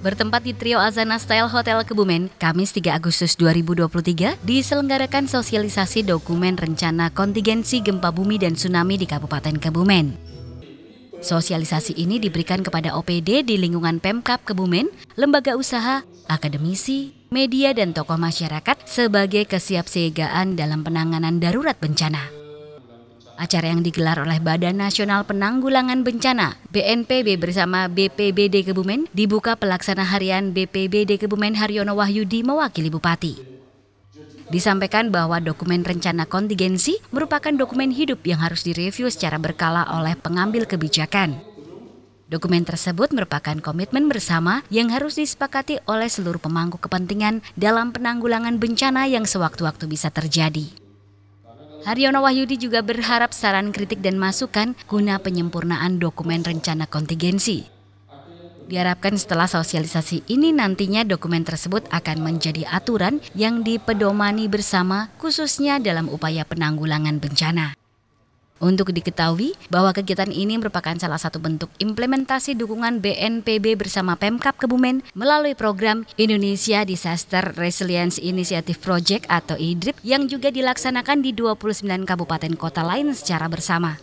Bertempat di Trio Azana Style Hotel Kebumen, Kamis 3 Agustus 2023, diselenggarakan sosialisasi dokumen rencana kontingensi gempa bumi dan tsunami di Kabupaten Kebumen. Sosialisasi ini diberikan kepada OPD di lingkungan Pemkap Kebumen, lembaga usaha, akademisi, media dan tokoh masyarakat sebagai kesiapsiagaan dalam penanganan darurat bencana. Acara yang digelar oleh Badan Nasional Penanggulangan Bencana BNPB bersama BPBD Kebumen dibuka pelaksana harian BPBD Kebumen Haryono Wahyudi mewakili Bupati. Disampaikan bahwa dokumen rencana kontingensi merupakan dokumen hidup yang harus direview secara berkala oleh pengambil kebijakan. Dokumen tersebut merupakan komitmen bersama yang harus disepakati oleh seluruh pemangku kepentingan dalam penanggulangan bencana yang sewaktu-waktu bisa terjadi. Haryono Wahyudi juga berharap saran kritik dan masukan guna penyempurnaan dokumen rencana kontingensi. Diharapkan setelah sosialisasi ini nantinya dokumen tersebut akan menjadi aturan yang dipedomani bersama khususnya dalam upaya penanggulangan bencana. Untuk diketahui bahwa kegiatan ini merupakan salah satu bentuk implementasi dukungan BNPB bersama Pemkap Kebumen melalui program Indonesia Disaster Resilience Initiative Project atau IDRIP yang juga dilaksanakan di 29 kabupaten kota lain secara bersama.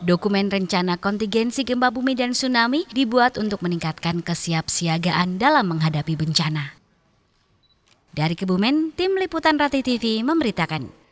Dokumen rencana kontingensi gempa bumi dan tsunami dibuat untuk meningkatkan kesiapsiagaan dalam menghadapi bencana. Dari Kebumen, tim liputan Rati TV memberitakan.